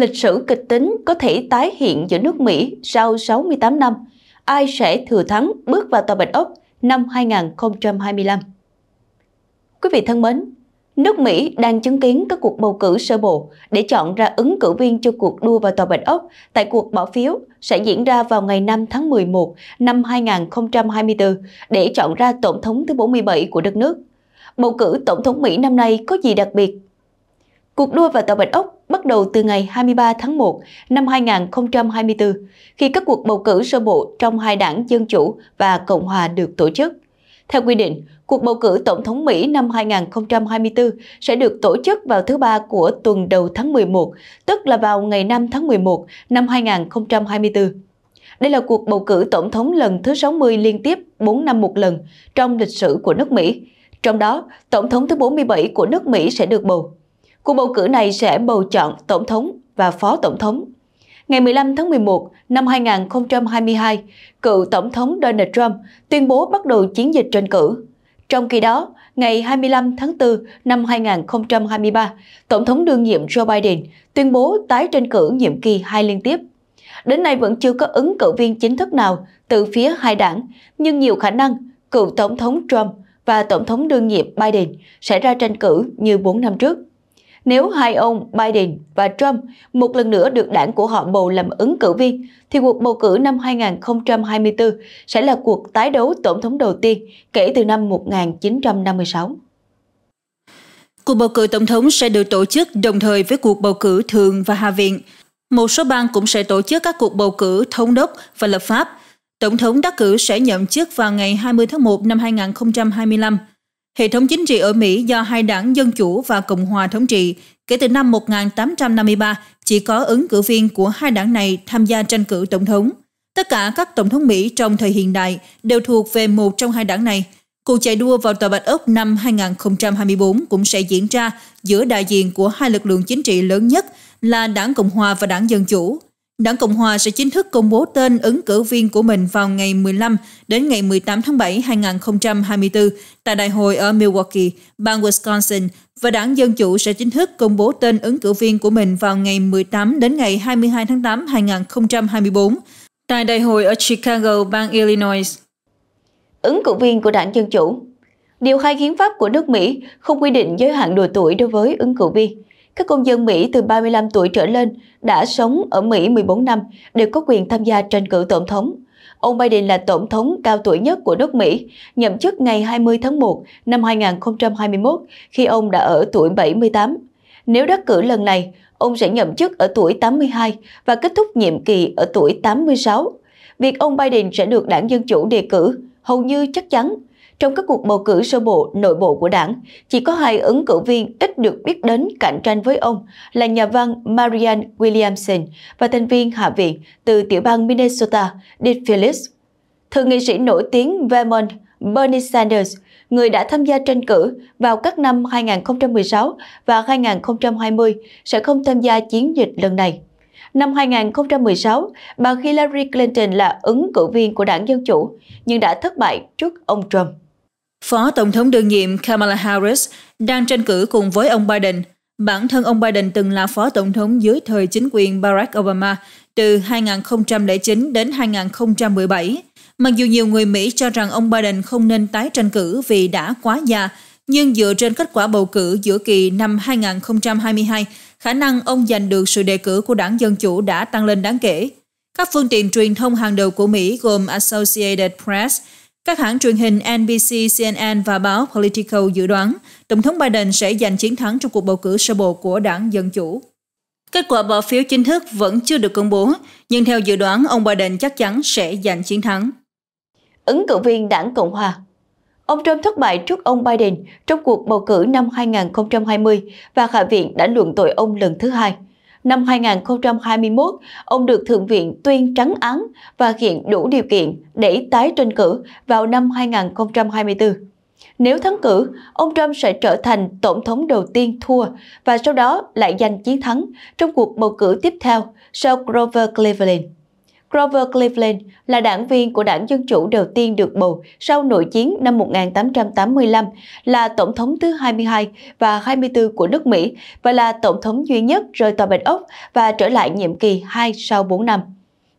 lịch sử kịch tính có thể tái hiện giữa nước Mỹ sau 68 năm. Ai sẽ thừa thắng bước vào tòa Bạch Ốc năm 2025? Quý vị thân mến, nước Mỹ đang chứng kiến các cuộc bầu cử sơ bộ để chọn ra ứng cử viên cho cuộc đua vào Tòa Bạch Ốc tại cuộc bỏ phiếu sẽ diễn ra vào ngày 5 tháng 11 năm 2024 để chọn ra Tổng thống thứ 47 của đất nước. Bầu cử Tổng thống Mỹ năm nay có gì đặc biệt? Cuộc đua vào Tòa Bạch Ốc bắt đầu từ ngày 23 tháng 1 năm 2024, khi các cuộc bầu cử sơ bộ trong hai đảng Dân Chủ và Cộng Hòa được tổ chức. Theo quy định, cuộc bầu cử Tổng thống Mỹ năm 2024 sẽ được tổ chức vào thứ ba của tuần đầu tháng 11, tức là vào ngày 5 tháng 11 năm 2024. Đây là cuộc bầu cử tổng thống lần thứ 60 liên tiếp 4 năm một lần trong lịch sử của nước Mỹ. Trong đó, tổng thống thứ 47 của nước Mỹ sẽ được bầu. Cuộc bầu cử này sẽ bầu chọn tổng thống và phó tổng thống. Ngày 15 tháng 11 năm 2022, cựu tổng thống Donald Trump tuyên bố bắt đầu chiến dịch tranh cử. Trong khi đó, ngày 25 tháng 4 năm 2023, Tổng thống đương nhiệm Joe Biden tuyên bố tái tranh cử nhiệm kỳ hai liên tiếp. Đến nay vẫn chưa có ứng cử viên chính thức nào từ phía hai đảng, nhưng nhiều khả năng cựu Tổng thống Trump và Tổng thống đương nhiệm Biden sẽ ra tranh cử như 4 năm trước nếu hai ông Biden và Trump một lần nữa được đảng của họ bầu làm ứng cử viên, thì cuộc bầu cử năm 2024 sẽ là cuộc tái đấu tổng thống đầu tiên kể từ năm 1956. Cuộc bầu cử tổng thống sẽ được tổ chức đồng thời với cuộc bầu cử thường và hạ viện. Một số bang cũng sẽ tổ chức các cuộc bầu cử thống đốc và lập pháp. Tổng thống đắc cử sẽ nhậm chức vào ngày 20 tháng 1 năm 2025. Hệ thống chính trị ở Mỹ do hai đảng Dân Chủ và Cộng hòa thống trị kể từ năm 1853 chỉ có ứng cử viên của hai đảng này tham gia tranh cử tổng thống. Tất cả các tổng thống Mỹ trong thời hiện đại đều thuộc về một trong hai đảng này. Cuộc chạy đua vào Tòa Bạch Ốc năm 2024 cũng sẽ diễn ra giữa đại diện của hai lực lượng chính trị lớn nhất là Đảng Cộng Hòa và Đảng Dân Chủ. Đảng Cộng Hòa sẽ chính thức công bố tên ứng cử viên của mình vào ngày 15 đến ngày 18 tháng 7 2024 tại đại hội ở Milwaukee, bang Wisconsin và Đảng Dân Chủ sẽ chính thức công bố tên ứng cử viên của mình vào ngày 18 đến ngày 22 tháng 8 2024 tại đại hội ở Chicago, bang Illinois. Ứng cử viên của Đảng Dân Chủ Điều hai hiến pháp của nước Mỹ không quy định giới hạn độ tuổi đối với ứng cử viên – các công dân Mỹ từ 35 tuổi trở lên đã sống ở Mỹ 14 năm đều có quyền tham gia tranh cử tổng thống. Ông Biden là tổng thống cao tuổi nhất của nước Mỹ, nhậm chức ngày 20 tháng 1 năm 2021 khi ông đã ở tuổi 78. Nếu đắc cử lần này, ông sẽ nhậm chức ở tuổi 82 và kết thúc nhiệm kỳ ở tuổi 86. Việc ông Biden sẽ được đảng Dân Chủ đề cử hầu như chắc chắn trong các cuộc bầu cử sơ bộ nội bộ của đảng, chỉ có hai ứng cử viên ít được biết đến cạnh tranh với ông là nhà văn Marianne Williamson và thành viên Hạ viện từ tiểu bang Minnesota, Dick Phillips. Thượng nghị sĩ nổi tiếng Vermont Bernie Sanders, người đã tham gia tranh cử vào các năm 2016 và 2020, sẽ không tham gia chiến dịch lần này. Năm 2016, bà Hillary Clinton là ứng cử viên của đảng Dân Chủ, nhưng đã thất bại trước ông Trump. Phó Tổng thống đương nhiệm Kamala Harris đang tranh cử cùng với ông Biden. Bản thân ông Biden từng là Phó Tổng thống dưới thời chính quyền Barack Obama từ 2009 đến 2017. Mặc dù nhiều người Mỹ cho rằng ông Biden không nên tái tranh cử vì đã quá già, nhưng dựa trên kết quả bầu cử giữa kỳ năm 2022, khả năng ông giành được sự đề cử của đảng Dân Chủ đã tăng lên đáng kể. Các phương tiện truyền thông hàng đầu của Mỹ gồm Associated Press – các hãng truyền hình NBC, CNN và báo Politico dự đoán Tổng thống Biden sẽ giành chiến thắng trong cuộc bầu cử sơ bộ của đảng Dân Chủ. Kết quả bỏ phiếu chính thức vẫn chưa được công bố, nhưng theo dự đoán, ông Biden chắc chắn sẽ giành chiến thắng. Ứng cử viên đảng Cộng Hòa Ông Trump thất bại trước ông Biden trong cuộc bầu cử năm 2020 và Hạ viện đã luận tội ông lần thứ hai – Năm 2021, ông được Thượng viện tuyên trắng án và hiện đủ điều kiện để tái tranh cử vào năm 2024. Nếu thắng cử, ông Trump sẽ trở thành tổng thống đầu tiên thua và sau đó lại giành chiến thắng trong cuộc bầu cử tiếp theo sau Grover Cleveland. Grover Cleveland là đảng viên của đảng Dân Chủ đầu tiên được bầu sau nội chiến năm 1885, là tổng thống thứ 22 và 24 của nước Mỹ và là tổng thống duy nhất rời tòa Bạch Ốc và trở lại nhiệm kỳ 2 sau 4 năm.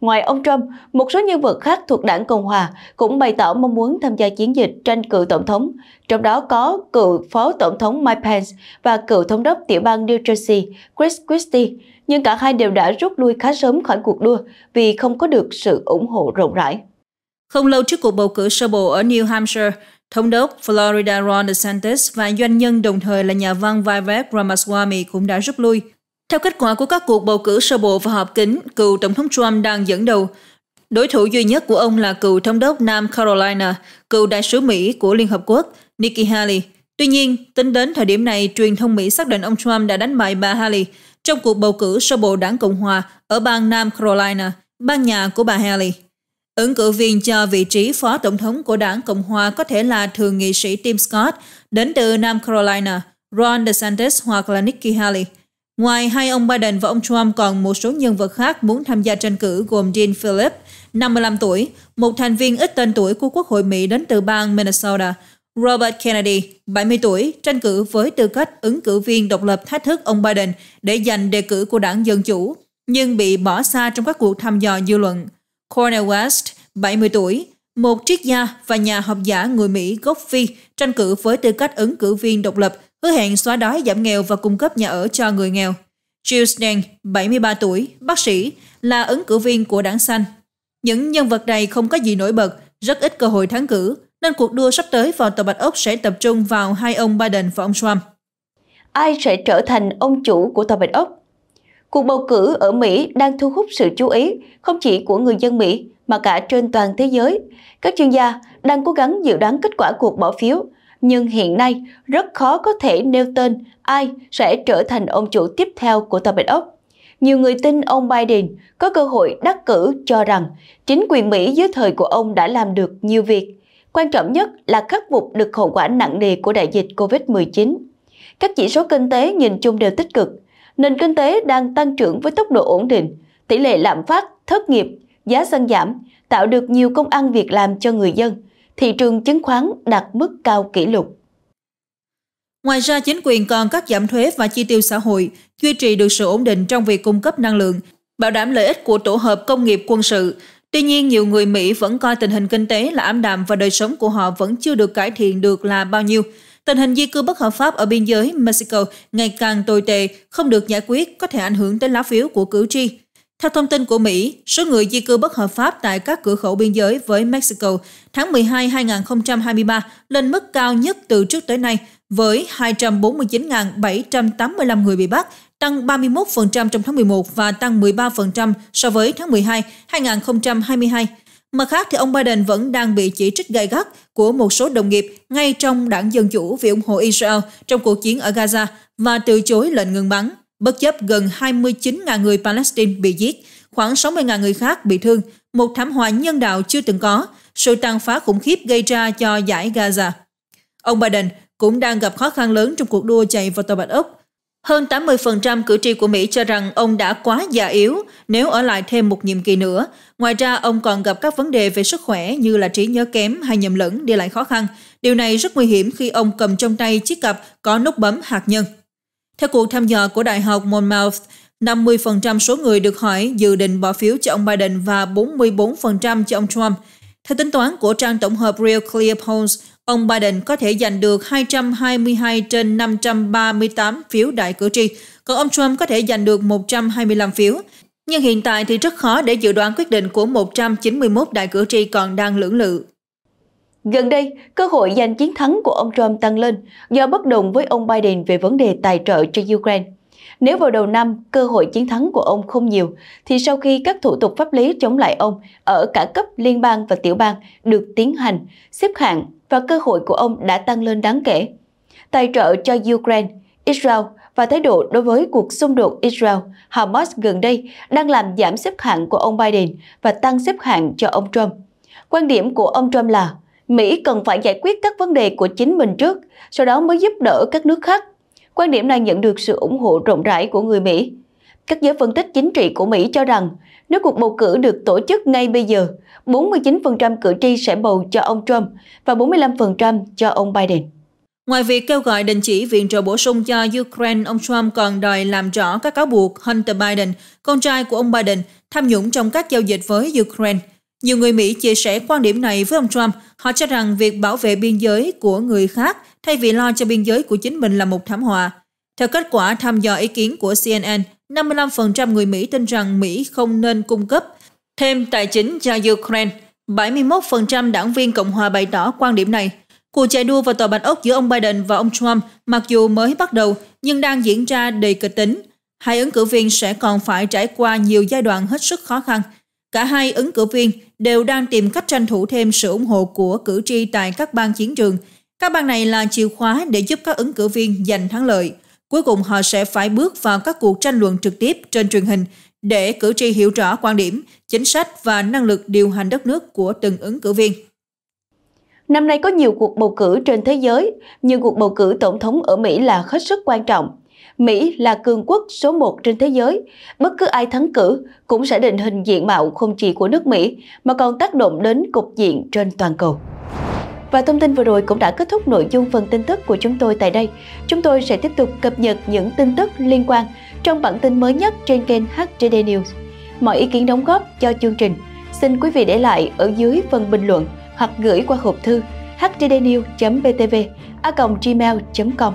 Ngoài ông Trump, một số nhân vật khác thuộc đảng Cộng Hòa cũng bày tỏ mong muốn tham gia chiến dịch tranh cử tổng thống, trong đó có cựu phó tổng thống Mike Pence và cựu thống đốc tiểu bang New Jersey Chris Christie, nhưng cả hai đều đã rút lui khá sớm khỏi cuộc đua vì không có được sự ủng hộ rộng rãi. Không lâu trước cuộc bầu cử sơ bộ ở New Hampshire, Thống đốc Florida Ron DeSantis và doanh nhân đồng thời là nhà văn Vivek Ramaswamy cũng đã rút lui theo kết quả của các cuộc bầu cử sơ bộ và họp kín, cựu Tổng thống Trump đang dẫn đầu. Đối thủ duy nhất của ông là cựu thống đốc Nam Carolina, cựu đại sứ Mỹ của Liên Hợp Quốc, Nikki Haley. Tuy nhiên, tính đến thời điểm này, truyền thông Mỹ xác định ông Trump đã đánh bại bà Haley trong cuộc bầu cử sơ bộ đảng Cộng Hòa ở bang Nam Carolina, bang nhà của bà Haley. Ứng cử viên cho vị trí phó tổng thống của đảng Cộng Hòa có thể là thượng nghị sĩ Tim Scott đến từ Nam Carolina, Ron DeSantis hoặc là Nikki Haley – Ngoài hai ông Biden và ông Trump còn một số nhân vật khác muốn tham gia tranh cử gồm Dean Phillips, 55 tuổi, một thành viên ít tên tuổi của Quốc hội Mỹ đến từ bang Minnesota, Robert Kennedy, 70 tuổi, tranh cử với tư cách ứng cử viên độc lập thách thức ông Biden để giành đề cử của đảng Dân Chủ, nhưng bị bỏ xa trong các cuộc thăm dò dư luận. Cornel West, 70 tuổi, một triết gia và nhà học giả người Mỹ gốc Phi tranh cử với tư cách ứng cử viên độc lập hứa hẹn xóa đói giảm nghèo và cung cấp nhà ở cho người nghèo. Jill Snang, 73 tuổi, bác sĩ, là ứng cử viên của đảng xanh. Những nhân vật này không có gì nổi bật, rất ít cơ hội thắng cử, nên cuộc đua sắp tới vào Tòa Bạch Ốc sẽ tập trung vào hai ông Biden và ông Trump. Ai sẽ trở thành ông chủ của Tòa Bạch Ốc? Cuộc bầu cử ở Mỹ đang thu hút sự chú ý không chỉ của người dân Mỹ mà cả trên toàn thế giới. Các chuyên gia đang cố gắng dự đoán kết quả cuộc bỏ phiếu nhưng hiện nay rất khó có thể nêu tên ai sẽ trở thành ông chủ tiếp theo của Tòa Bạch Ốc. Nhiều người tin ông Biden có cơ hội đắc cử cho rằng chính quyền Mỹ dưới thời của ông đã làm được nhiều việc. Quan trọng nhất là khắc phục được hậu quả nặng nề của đại dịch COVID-19. Các chỉ số kinh tế nhìn chung đều tích cực. Nền kinh tế đang tăng trưởng với tốc độ ổn định, tỷ lệ lạm phát, thất nghiệp, giá xăng giảm, tạo được nhiều công ăn việc làm cho người dân – thị trường chứng khoán đạt mức cao kỷ lục. Ngoài ra, chính quyền còn cắt giảm thuế và chi tiêu xã hội, duy trì được sự ổn định trong việc cung cấp năng lượng, bảo đảm lợi ích của tổ hợp công nghiệp quân sự. Tuy nhiên, nhiều người Mỹ vẫn coi tình hình kinh tế là ảm đạm và đời sống của họ vẫn chưa được cải thiện được là bao nhiêu. Tình hình di cư bất hợp pháp ở biên giới Mexico ngày càng tồi tệ, không được giải quyết có thể ảnh hưởng tới lá phiếu của cử tri. Theo thông tin của Mỹ, số người di cư bất hợp pháp tại các cửa khẩu biên giới với Mexico tháng 12 2023 lên mức cao nhất từ trước tới nay với 249.785 người bị bắt, tăng 31% trong tháng 11 và tăng 13% so với tháng 12 2022. Mặt khác thì ông Biden vẫn đang bị chỉ trích gay gắt của một số đồng nghiệp ngay trong đảng Dân Chủ vì ủng hộ Israel trong cuộc chiến ở Gaza và từ chối lệnh ngừng bắn. Bất chấp gần 29.000 người Palestine bị giết, khoảng 60.000 người khác bị thương, một thảm họa nhân đạo chưa từng có, sự tàn phá khủng khiếp gây ra cho giải Gaza. Ông Biden cũng đang gặp khó khăn lớn trong cuộc đua chạy vào Tòa Bạch Ốc. Hơn 80% cử tri của Mỹ cho rằng ông đã quá già yếu nếu ở lại thêm một nhiệm kỳ nữa. Ngoài ra, ông còn gặp các vấn đề về sức khỏe như là trí nhớ kém hay nhầm lẫn đi lại khó khăn. Điều này rất nguy hiểm khi ông cầm trong tay chiếc cặp có nút bấm hạt nhân. Theo cuộc thăm dò của Đại học Monmouth, 50% số người được hỏi dự định bỏ phiếu cho ông Biden và 44% cho ông Trump. Theo tính toán của trang tổng hợp Real Clear Polls, ông Biden có thể giành được 222 trên 538 phiếu đại cử tri, còn ông Trump có thể giành được 125 phiếu. Nhưng hiện tại thì rất khó để dự đoán quyết định của 191 đại cử tri còn đang lưỡng lự. Gần đây, cơ hội giành chiến thắng của ông Trump tăng lên do bất đồng với ông Biden về vấn đề tài trợ cho Ukraine. Nếu vào đầu năm cơ hội chiến thắng của ông không nhiều, thì sau khi các thủ tục pháp lý chống lại ông ở cả cấp liên bang và tiểu bang được tiến hành, xếp hạng và cơ hội của ông đã tăng lên đáng kể. Tài trợ cho Ukraine, Israel và thái độ đối với cuộc xung đột Israel-Hamas gần đây đang làm giảm xếp hạng của ông Biden và tăng xếp hạng cho ông Trump. Quan điểm của ông Trump là Mỹ cần phải giải quyết các vấn đề của chính mình trước, sau đó mới giúp đỡ các nước khác. Quan điểm này nhận được sự ủng hộ rộng rãi của người Mỹ. Các giới phân tích chính trị của Mỹ cho rằng, nếu cuộc bầu cử được tổ chức ngay bây giờ, 49% cử tri sẽ bầu cho ông Trump và 45% cho ông Biden. Ngoài việc kêu gọi đình chỉ viện trợ bổ sung cho Ukraine, ông Trump còn đòi làm rõ các cáo buộc Hunter Biden, con trai của ông Biden, tham nhũng trong các giao dịch với Ukraine – nhiều người Mỹ chia sẻ quan điểm này với ông Trump. Họ cho rằng việc bảo vệ biên giới của người khác thay vì lo cho biên giới của chính mình là một thảm họa. Theo kết quả thăm dò ý kiến của CNN, 55% người Mỹ tin rằng Mỹ không nên cung cấp thêm tài chính cho Ukraine. 71% đảng viên Cộng hòa bày tỏ quan điểm này. Cuộc chạy đua vào Tòa Bạch Ốc giữa ông Biden và ông Trump mặc dù mới bắt đầu nhưng đang diễn ra đầy kịch tính. Hai ứng cử viên sẽ còn phải trải qua nhiều giai đoạn hết sức khó khăn. Cả hai ứng cử viên đều đang tìm cách tranh thủ thêm sự ủng hộ của cử tri tại các bang chiến trường. Các bang này là chìa khóa để giúp các ứng cử viên giành thắng lợi. Cuối cùng họ sẽ phải bước vào các cuộc tranh luận trực tiếp trên truyền hình để cử tri hiểu rõ quan điểm, chính sách và năng lực điều hành đất nước của từng ứng cử viên. Năm nay có nhiều cuộc bầu cử trên thế giới, nhưng cuộc bầu cử tổng thống ở Mỹ là hết sức quan trọng. Mỹ là cường quốc số 1 trên thế giới. Bất cứ ai thắng cử cũng sẽ định hình diện mạo không chỉ của nước Mỹ mà còn tác động đến cục diện trên toàn cầu. Và thông tin vừa rồi cũng đã kết thúc nội dung phần tin tức của chúng tôi tại đây. Chúng tôi sẽ tiếp tục cập nhật những tin tức liên quan trong bản tin mới nhất trên kênh HTD News. Mọi ý kiến đóng góp cho chương trình xin quý vị để lại ở dưới phần bình luận hoặc gửi qua hộp thư htdnews.btv a gmail.com